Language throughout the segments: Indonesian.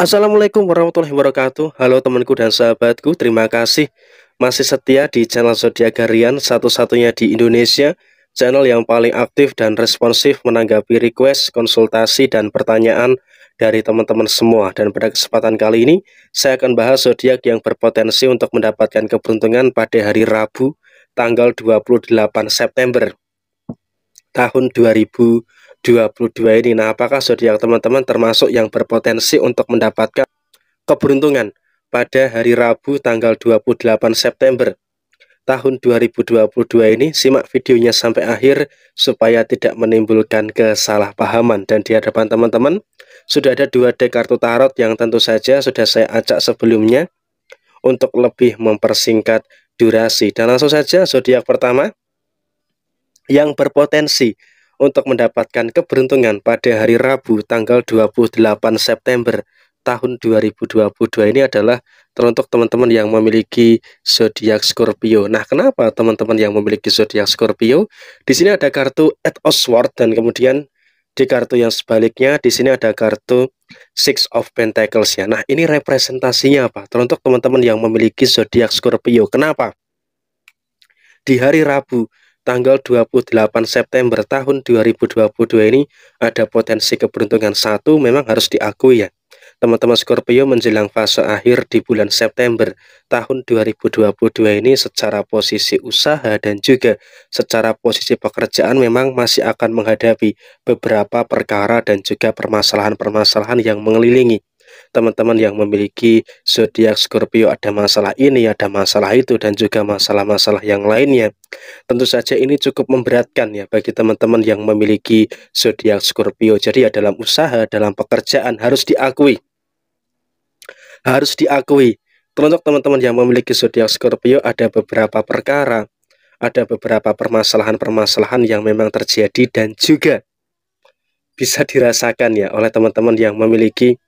Assalamualaikum warahmatullahi wabarakatuh Halo temanku dan sahabatku Terima kasih masih setia di channel Zodiac Garian Satu-satunya di Indonesia Channel yang paling aktif dan responsif Menanggapi request, konsultasi, dan pertanyaan Dari teman-teman semua Dan pada kesempatan kali ini Saya akan bahas zodiak yang berpotensi Untuk mendapatkan keberuntungan pada hari Rabu Tanggal 28 September Tahun 2020 2022 ini. Nah, apakah zodiak teman-teman termasuk yang berpotensi untuk mendapatkan keberuntungan pada hari Rabu tanggal 28 September tahun 2022 ini? Simak videonya sampai akhir supaya tidak menimbulkan kesalahpahaman dan di hadapan teman-teman sudah ada dua dek kartu tarot yang tentu saja sudah saya acak sebelumnya untuk lebih mempersingkat durasi. Dan langsung saja zodiak pertama yang berpotensi untuk mendapatkan keberuntungan pada hari Rabu tanggal 28 September tahun 2022 ini adalah teruntuk teman-teman yang memiliki zodiak Scorpio. Nah, kenapa teman-teman yang memiliki zodiak Scorpio? Di sini ada kartu at Oswald dan kemudian di kartu yang sebaliknya di sini ada kartu Six of Pentacles ya. Nah, ini representasinya apa? Teruntuk teman-teman yang memiliki zodiak Scorpio. Kenapa? Di hari Rabu tanggal 28 September tahun 2022 ini ada potensi keberuntungan satu memang harus diakui ya. Teman-teman Scorpio menjelang fase akhir di bulan September tahun 2022 ini secara posisi usaha dan juga secara posisi pekerjaan memang masih akan menghadapi beberapa perkara dan juga permasalahan-permasalahan yang mengelilingi teman-teman yang memiliki zodiak Scorpio ada masalah ini, ada masalah itu dan juga masalah-masalah yang lainnya. Tentu saja ini cukup memberatkan ya bagi teman-teman yang memiliki zodiak Scorpio. Jadi ya dalam usaha, dalam pekerjaan harus diakui. Harus diakui. untuk teman-teman yang memiliki zodiak Scorpio ada beberapa perkara, ada beberapa permasalahan-permasalahan yang memang terjadi dan juga bisa dirasakan ya oleh teman-teman yang memiliki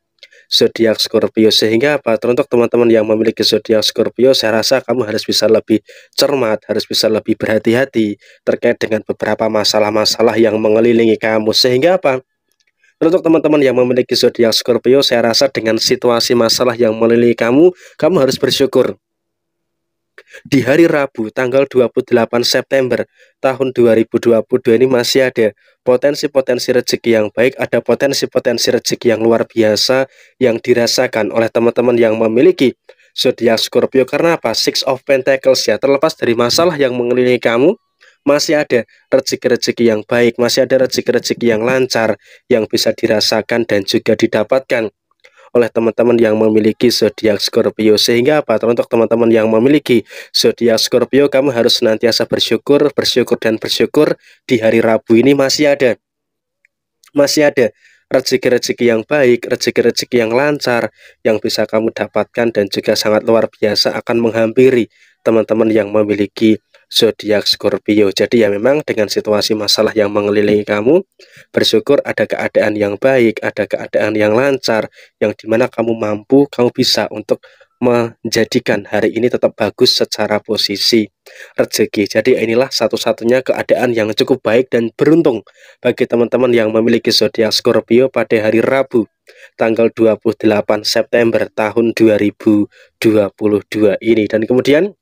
zodiak Scorpio sehingga apa untuk teman-teman yang memiliki zodiak Scorpio saya rasa kamu harus bisa lebih cermat harus bisa lebih berhati-hati terkait dengan beberapa masalah-masalah yang mengelilingi kamu sehingga apa untuk teman-teman yang memiliki zodiak Scorpio saya rasa dengan situasi masalah yang mengelilingi kamu kamu harus bersyukur di hari Rabu tanggal 28 September tahun 2022 ini masih ada potensi-potensi rezeki yang baik, ada potensi-potensi rezeki yang luar biasa yang dirasakan oleh teman-teman yang memiliki zodiak Scorpio karena apa? Six of Pentacles ya. Terlepas dari masalah yang mengelilingi kamu, masih ada rezeki-rezeki yang baik, masih ada rezeki-rezeki yang lancar yang bisa dirasakan dan juga didapatkan oleh teman-teman yang memiliki zodiak Scorpio. Sehingga apa? Untuk teman-teman yang memiliki zodiak Scorpio, kamu harus senantiasa bersyukur, bersyukur dan bersyukur di hari Rabu ini masih ada. Masih ada rezeki-rezeki yang baik, rezeki-rezeki yang lancar yang bisa kamu dapatkan dan juga sangat luar biasa akan menghampiri teman-teman yang memiliki zodiak Scorpio. Jadi ya memang dengan situasi masalah yang mengelilingi kamu, bersyukur ada keadaan yang baik, ada keadaan yang lancar, yang dimana kamu mampu, kamu bisa untuk menjadikan hari ini tetap bagus secara posisi rezeki. Jadi inilah satu-satunya keadaan yang cukup baik dan beruntung bagi teman-teman yang memiliki zodiak Scorpio pada hari Rabu tanggal 28 September tahun 2022 ini. Dan kemudian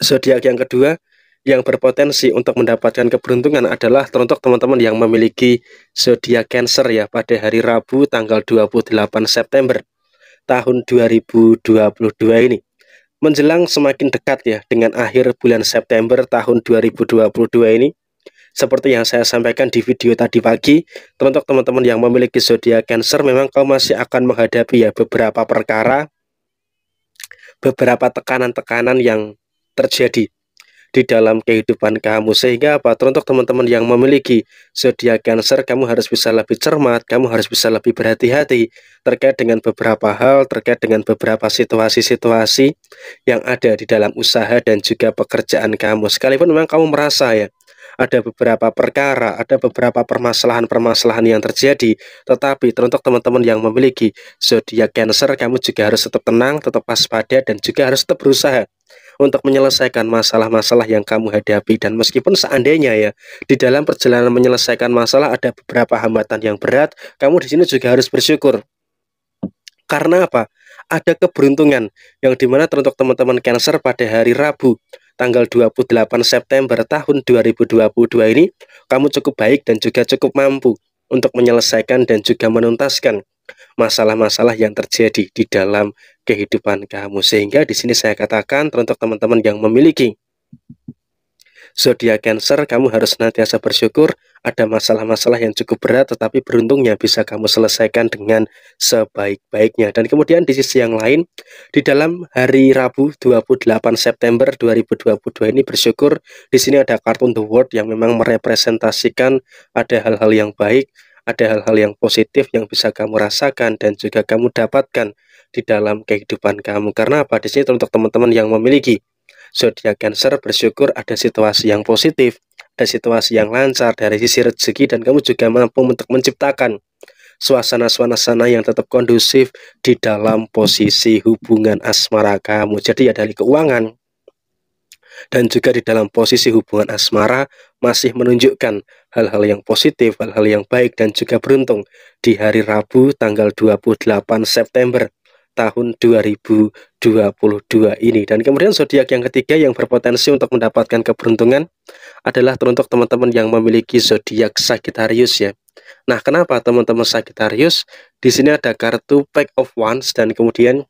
zodiak yang kedua yang berpotensi untuk mendapatkan keberuntungan adalah teruntuk teman-teman yang memiliki zodiak Cancer ya pada hari Rabu tanggal 28 September tahun 2022 ini. Menjelang semakin dekat ya dengan akhir bulan September tahun 2022 ini. Seperti yang saya sampaikan di video tadi pagi, teruntuk teman-teman yang memiliki zodiak Cancer memang kau masih akan menghadapi ya beberapa perkara beberapa tekanan-tekanan yang terjadi di dalam kehidupan kamu sehingga apa teruntuk teman-teman yang memiliki zodiak Cancer kamu harus bisa lebih cermat kamu harus bisa lebih berhati-hati terkait dengan beberapa hal terkait dengan beberapa situasi-situasi yang ada di dalam usaha dan juga pekerjaan kamu sekalipun memang kamu merasa ya ada beberapa perkara, ada beberapa permasalahan-permasalahan yang terjadi. Tetapi teruntuk teman-teman yang memiliki zodiak Cancer, kamu juga harus tetap tenang, tetap waspada dan juga harus tetap berusaha untuk menyelesaikan masalah-masalah yang kamu hadapi dan meskipun seandainya ya di dalam perjalanan menyelesaikan masalah ada beberapa hambatan yang berat, kamu di sini juga harus bersyukur. Karena apa? Ada keberuntungan yang dimana untuk teman-teman Cancer pada hari Rabu tanggal 28 September tahun 2022 ini kamu cukup baik dan juga cukup mampu untuk menyelesaikan dan juga menuntaskan masalah-masalah yang terjadi di dalam kehidupan kamu. Sehingga di sini saya katakan untuk teman-teman yang memiliki zodiak Cancer, kamu harus senantiasa bersyukur ada masalah-masalah yang cukup berat tetapi beruntungnya bisa kamu selesaikan dengan sebaik-baiknya. Dan kemudian di sisi yang lain, di dalam hari Rabu 28 September 2022 ini bersyukur di sini ada kartun The World yang memang merepresentasikan ada hal-hal yang baik, ada hal-hal yang positif yang bisa kamu rasakan dan juga kamu dapatkan di dalam kehidupan kamu. Karena apa? Di sini untuk teman-teman yang memiliki zodiak Cancer bersyukur ada situasi yang positif, ada situasi yang lancar dari sisi rezeki dan kamu juga mampu untuk menciptakan suasana-suasana yang tetap kondusif di dalam posisi hubungan asmara kamu. Jadi ya dari keuangan, dan juga di dalam posisi hubungan asmara masih menunjukkan hal-hal yang positif, hal-hal yang baik dan juga beruntung di hari Rabu tanggal 28 September tahun 2022 ini. Dan kemudian zodiak yang ketiga yang berpotensi untuk mendapatkan keberuntungan adalah teruntuk teman-teman yang memiliki zodiak Sagittarius ya. Nah, kenapa teman-teman Sagittarius? Di sini ada kartu Pack of Wands dan kemudian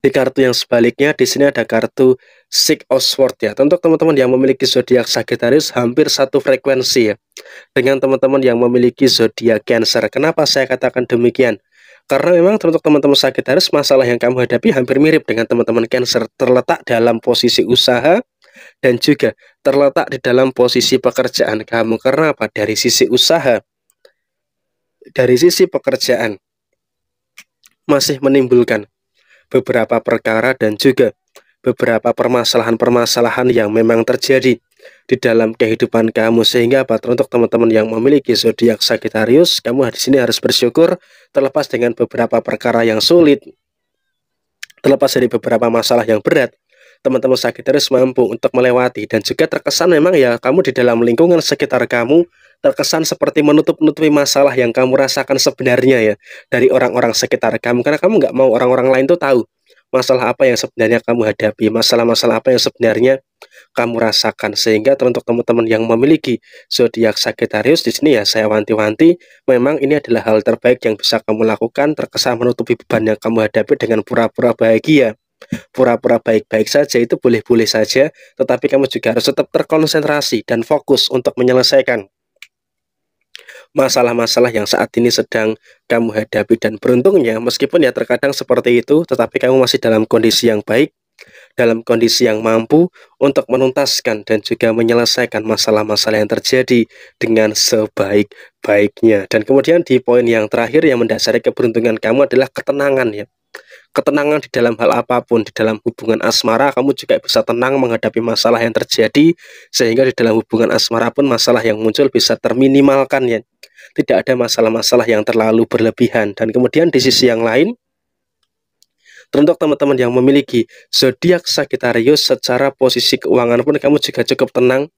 di kartu yang sebaliknya di sini ada kartu Six of Swords ya. Tentu teman-teman yang memiliki zodiak Sagittarius hampir satu frekuensi ya dengan teman-teman yang memiliki zodiak Cancer. Kenapa saya katakan demikian? Karena memang untuk teman-teman Sagittarius masalah yang kamu hadapi hampir mirip dengan teman-teman Cancer terletak dalam posisi usaha dan juga terletak di dalam posisi pekerjaan kamu. Karena apa? Dari sisi usaha, dari sisi pekerjaan masih menimbulkan beberapa perkara dan juga beberapa permasalahan-permasalahan yang memang terjadi di dalam kehidupan kamu sehingga apa untuk teman-teman yang memiliki zodiak Sagittarius kamu di sini harus bersyukur terlepas dengan beberapa perkara yang sulit terlepas dari beberapa masalah yang berat teman-teman Sagittarius mampu untuk melewati dan juga terkesan memang ya kamu di dalam lingkungan sekitar kamu terkesan seperti menutup-nutupi masalah yang kamu rasakan sebenarnya ya dari orang-orang sekitar kamu karena kamu nggak mau orang-orang lain tuh tahu masalah apa yang sebenarnya kamu hadapi, masalah-masalah apa yang sebenarnya kamu rasakan sehingga untuk teman-teman yang memiliki zodiak Sagittarius di sini ya saya wanti-wanti memang ini adalah hal terbaik yang bisa kamu lakukan terkesan menutupi beban yang kamu hadapi dengan pura-pura bahagia pura-pura baik-baik saja itu boleh-boleh saja, tetapi kamu juga harus tetap terkonsentrasi dan fokus untuk menyelesaikan masalah-masalah yang saat ini sedang kamu hadapi dan beruntungnya meskipun ya terkadang seperti itu tetapi kamu masih dalam kondisi yang baik dalam kondisi yang mampu untuk menuntaskan dan juga menyelesaikan masalah-masalah yang terjadi dengan sebaik-baiknya. Dan kemudian di poin yang terakhir yang mendasari keberuntungan kamu adalah ketenangan ya. Ketenangan di dalam hal apapun, di dalam hubungan asmara kamu juga bisa tenang menghadapi masalah yang terjadi sehingga di dalam hubungan asmara pun masalah yang muncul bisa terminimalkan ya tidak ada masalah-masalah yang terlalu berlebihan dan kemudian di sisi yang lain Teruntuk teman-teman yang memiliki zodiak Sagittarius secara posisi keuangan pun kamu juga cukup tenang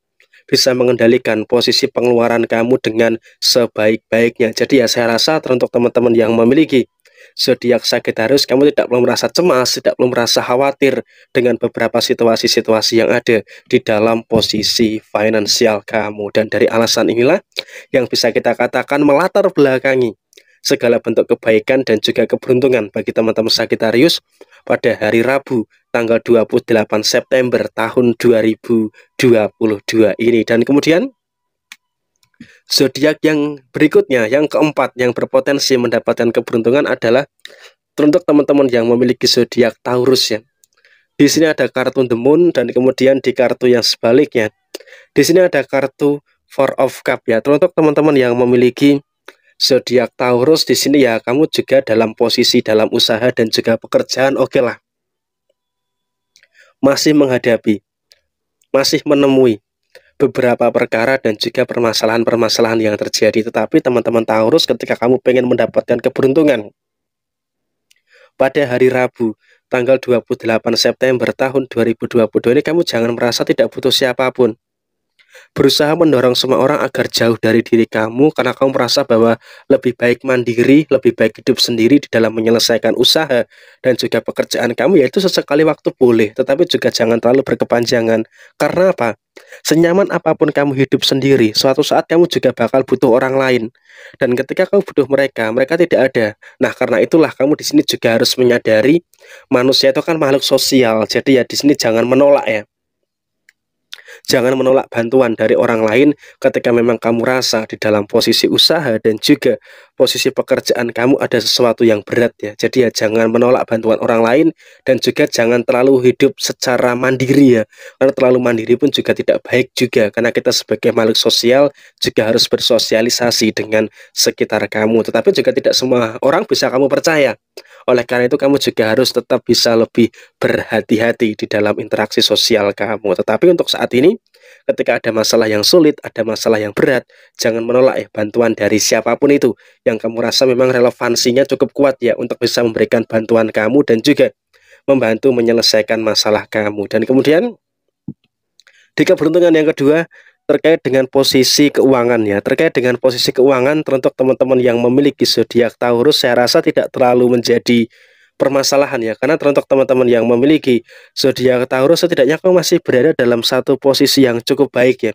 bisa mengendalikan posisi pengeluaran kamu dengan sebaik-baiknya. Jadi ya saya rasa teruntuk teman-teman yang memiliki zodiak Sagittarius kamu tidak perlu merasa cemas, tidak perlu merasa khawatir dengan beberapa situasi-situasi yang ada di dalam posisi finansial kamu. Dan dari alasan inilah yang bisa kita katakan melatar belakangi segala bentuk kebaikan dan juga keberuntungan bagi teman-teman Sagittarius pada hari Rabu tanggal 28 September tahun 2022 ini. Dan kemudian zodiak yang berikutnya, yang keempat yang berpotensi mendapatkan keberuntungan adalah untuk teman-teman yang memiliki zodiak Taurus ya. Di sini ada kartu The Moon dan kemudian di kartu yang sebaliknya. Di sini ada kartu Four of Cup ya. Untuk teman-teman yang memiliki zodiak Taurus di sini ya kamu juga dalam posisi dalam usaha dan juga pekerjaan oke okay lah. Masih menghadapi, masih menemui, beberapa perkara dan juga permasalahan-permasalahan yang terjadi. Tetapi teman-teman Taurus ketika kamu pengen mendapatkan keberuntungan pada hari Rabu tanggal 28 September tahun 2022 ini kamu jangan merasa tidak butuh siapapun. Berusaha mendorong semua orang agar jauh dari diri kamu karena kamu merasa bahwa lebih baik mandiri, lebih baik hidup sendiri di dalam menyelesaikan usaha dan juga pekerjaan kamu yaitu sesekali waktu boleh, tetapi juga jangan terlalu berkepanjangan. Karena apa? Senyaman apapun kamu hidup sendiri, suatu saat kamu juga bakal butuh orang lain. Dan ketika kamu butuh mereka, mereka tidak ada. Nah, karena itulah kamu di sini juga harus menyadari manusia itu kan makhluk sosial. Jadi ya di sini jangan menolak ya. Jangan menolak bantuan dari orang lain ketika memang kamu rasa di dalam posisi usaha dan juga posisi pekerjaan kamu ada sesuatu yang berat ya. Jadi ya jangan menolak bantuan orang lain dan juga jangan terlalu hidup secara mandiri ya. Karena terlalu mandiri pun juga tidak baik juga karena kita sebagai makhluk sosial juga harus bersosialisasi dengan sekitar kamu. Tetapi juga tidak semua orang bisa kamu percaya. Oleh karena itu kamu juga harus tetap bisa lebih berhati-hati di dalam interaksi sosial kamu. Tetapi untuk saat ini ketika ada masalah yang sulit, ada masalah yang berat, jangan menolak ya bantuan dari siapapun itu yang kamu rasa memang relevansinya cukup kuat ya untuk bisa memberikan bantuan kamu dan juga membantu menyelesaikan masalah kamu. Dan kemudian di keberuntungan yang kedua terkait dengan posisi keuangan ya. Terkait dengan posisi keuangan teruntuk teman-teman yang memiliki zodiak Taurus saya rasa tidak terlalu menjadi permasalahan ya karena untuk teman-teman yang memiliki zodiak Taurus setidaknya kamu masih berada dalam satu posisi yang cukup baik ya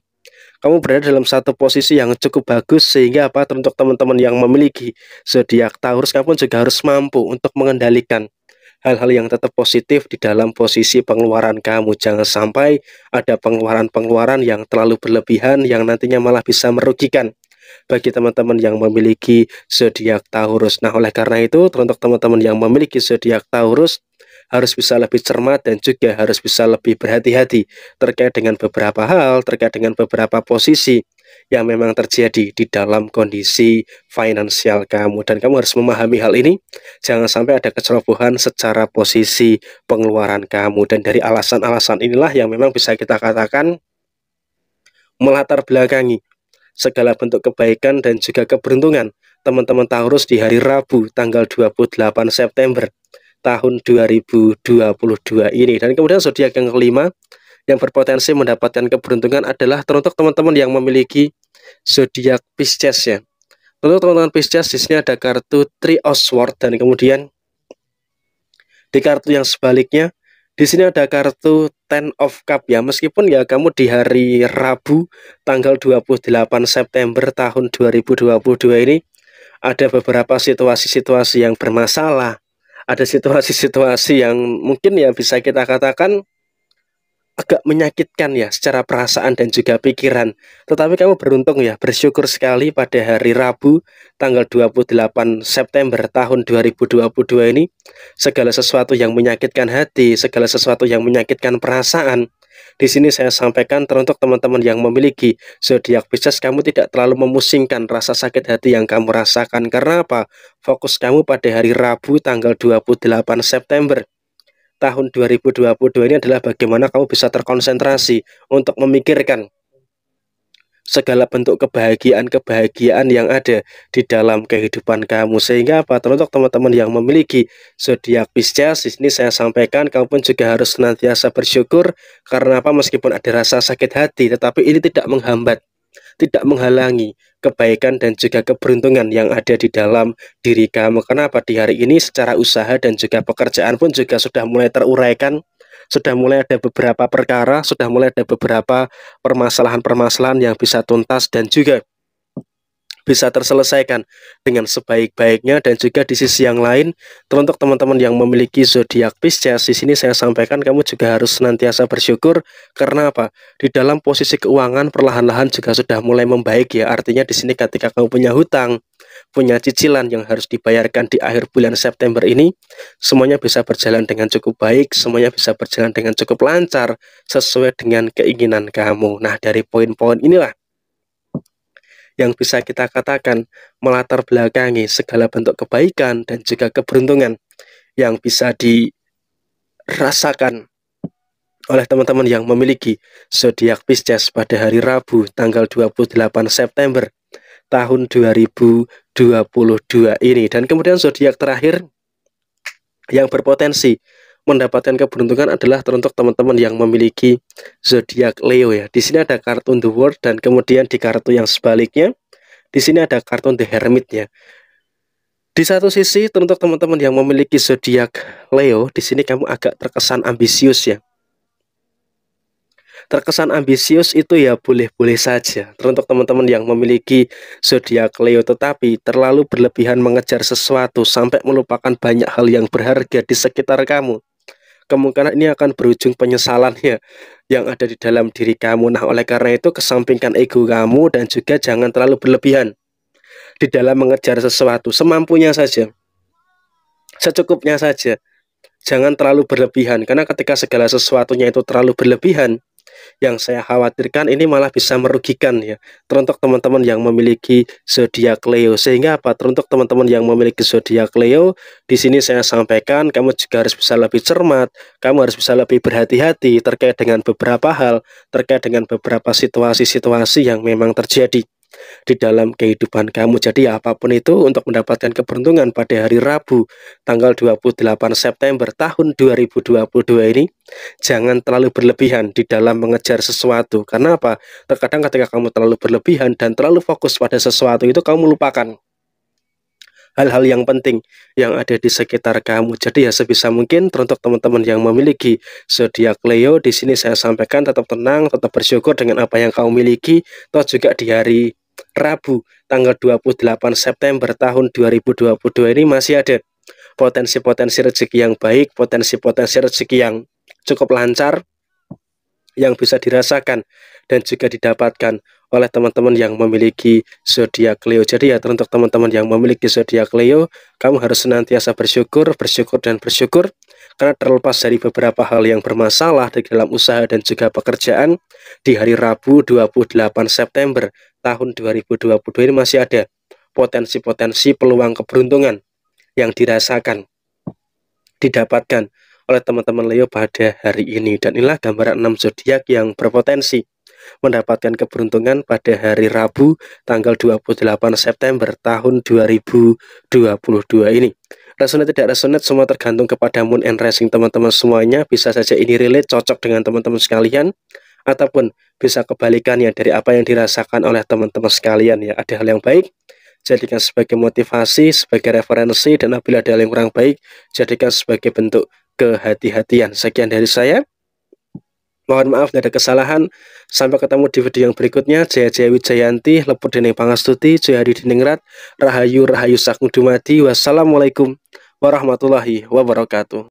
kamu berada dalam satu posisi yang cukup bagus sehingga apa untuk teman-teman yang memiliki zodiak Taurus kamu pun juga harus mampu untuk mengendalikan hal-hal yang tetap positif di dalam posisi pengeluaran kamu jangan sampai ada pengeluaran-pengeluaran yang terlalu berlebihan yang nantinya malah bisa merugikan bagi teman-teman yang memiliki zodiak Taurus. Nah, oleh karena itu, untuk teman-teman yang memiliki zodiak Taurus harus bisa lebih cermat dan juga harus bisa lebih berhati-hati terkait dengan beberapa hal, terkait dengan beberapa posisi yang memang terjadi di dalam kondisi finansial kamu dan kamu harus memahami hal ini jangan sampai ada kecerobohan secara posisi pengeluaran kamu dan dari alasan-alasan inilah yang memang bisa kita katakan melatar belakangi segala bentuk kebaikan dan juga keberuntungan teman-teman Taurus di hari Rabu tanggal 28 September tahun 2022 ini. Dan kemudian zodiak yang kelima yang berpotensi mendapatkan keberuntungan adalah teruntuk teman-teman yang memiliki zodiak Pisces ya. untuk teman-teman Pisces di sini ada kartu Three of Swords dan kemudian di kartu yang sebaliknya di sini ada kartu Ten of Cup ya. Meskipun ya kamu di hari Rabu tanggal 28 September tahun 2022 ini ada beberapa situasi-situasi yang bermasalah. Ada situasi-situasi yang mungkin ya bisa kita katakan agak menyakitkan ya secara perasaan dan juga pikiran. Tetapi kamu beruntung ya, bersyukur sekali pada hari Rabu tanggal 28 September tahun 2022 ini segala sesuatu yang menyakitkan hati, segala sesuatu yang menyakitkan perasaan di sini saya sampaikan teruntuk teman-teman yang memiliki zodiak Pisces kamu tidak terlalu memusingkan rasa sakit hati yang kamu rasakan karena apa? Fokus kamu pada hari Rabu tanggal 28 September tahun 2022 ini adalah bagaimana kamu bisa terkonsentrasi untuk memikirkan segala bentuk kebahagiaan-kebahagiaan yang ada di dalam kehidupan kamu sehingga apa untuk teman-teman yang memiliki zodiak Pisces ini saya sampaikan kamu pun juga harus senantiasa bersyukur karena apa meskipun ada rasa sakit hati tetapi ini tidak menghambat tidak menghalangi kebaikan dan juga keberuntungan yang ada di dalam diri kamu. Kenapa di hari ini secara usaha dan juga pekerjaan pun juga sudah mulai teruraikan, sudah mulai ada beberapa perkara, sudah mulai ada beberapa permasalahan-permasalahan yang bisa tuntas dan juga bisa terselesaikan dengan sebaik-baiknya dan juga di sisi yang lain untuk teman-teman yang memiliki zodiak Pisces di sini saya sampaikan kamu juga harus senantiasa bersyukur karena apa di dalam posisi keuangan perlahan-lahan juga sudah mulai membaik ya artinya di sini ketika kamu punya hutang punya cicilan yang harus dibayarkan di akhir bulan September ini, semuanya bisa berjalan dengan cukup baik, semuanya bisa berjalan dengan cukup lancar sesuai dengan keinginan kamu. Nah, dari poin-poin inilah yang bisa kita katakan melatar belakangi segala bentuk kebaikan dan juga keberuntungan yang bisa dirasakan oleh teman-teman yang memiliki zodiak Pisces pada hari Rabu tanggal 28 September tahun 2022 ini dan kemudian zodiak terakhir yang berpotensi mendapatkan keberuntungan adalah teruntuk teman-teman yang memiliki zodiak Leo ya. Di sini ada kartu The World dan kemudian di kartu yang sebaliknya di sini ada kartu The Hermit ya. Di satu sisi teruntuk teman-teman yang memiliki zodiak Leo, di sini kamu agak terkesan ambisius ya. Terkesan ambisius itu ya boleh-boleh saja teruntuk teman-teman yang memiliki zodiak Leo tetapi terlalu berlebihan mengejar sesuatu sampai melupakan banyak hal yang berharga di sekitar kamu kemungkinan ini akan berujung penyesalan ya yang ada di dalam diri kamu. Nah, oleh karena itu kesampingkan ego kamu dan juga jangan terlalu berlebihan di dalam mengejar sesuatu semampunya saja. Secukupnya saja. Jangan terlalu berlebihan karena ketika segala sesuatunya itu terlalu berlebihan, yang saya khawatirkan ini malah bisa merugikan ya teruntuk teman-teman yang memiliki zodiak Leo sehingga apa teruntuk teman-teman yang memiliki zodiak Leo di sini saya sampaikan kamu juga harus bisa lebih cermat kamu harus bisa lebih berhati-hati terkait dengan beberapa hal terkait dengan beberapa situasi-situasi yang memang terjadi di dalam kehidupan kamu. Jadi ya apapun itu untuk mendapatkan keberuntungan pada hari Rabu tanggal 28 September tahun 2022 ini jangan terlalu berlebihan di dalam mengejar sesuatu. Karena apa? Terkadang ketika kamu terlalu berlebihan dan terlalu fokus pada sesuatu itu kamu lupakan hal-hal yang penting yang ada di sekitar kamu. Jadi ya sebisa mungkin untuk teman-teman yang memiliki zodiak Leo di sini saya sampaikan tetap tenang, tetap bersyukur dengan apa yang kamu miliki, atau juga di hari Rabu tanggal 28 September tahun 2022 ini masih ada potensi-potensi rezeki yang baik, potensi-potensi rezeki yang cukup lancar yang bisa dirasakan dan juga didapatkan oleh teman-teman yang memiliki zodiak Leo. Jadi ya untuk teman-teman yang memiliki zodiak Leo, kamu harus senantiasa bersyukur, bersyukur dan bersyukur karena terlepas dari beberapa hal yang bermasalah di dalam usaha dan juga pekerjaan di hari Rabu 28 September tahun 2022 ini masih ada potensi-potensi peluang keberuntungan yang dirasakan didapatkan oleh teman-teman Leo pada hari ini dan inilah gambaran enam zodiak yang berpotensi mendapatkan keberuntungan pada hari Rabu tanggal 28 September tahun 2022 ini. Resonate tidak resonate semua tergantung kepada moon and rising teman-teman semuanya. Bisa saja ini relate cocok dengan teman-teman sekalian ataupun bisa kebalikan ya dari apa yang dirasakan oleh teman-teman sekalian ya. Ada hal yang baik jadikan sebagai motivasi, sebagai referensi, dan apabila ada yang kurang baik, jadikan sebagai bentuk kehati-hatian. Sekian dari saya. Mohon maaf tidak ada kesalahan. Sampai ketemu di video yang berikutnya. Jaya Jaya Wijayanti, Lepur Dening Pangastuti, Jaya Hadi Diningrat, Rahayu Rahayu Sagung Dumadi. Wassalamualaikum warahmatullahi wabarakatuh.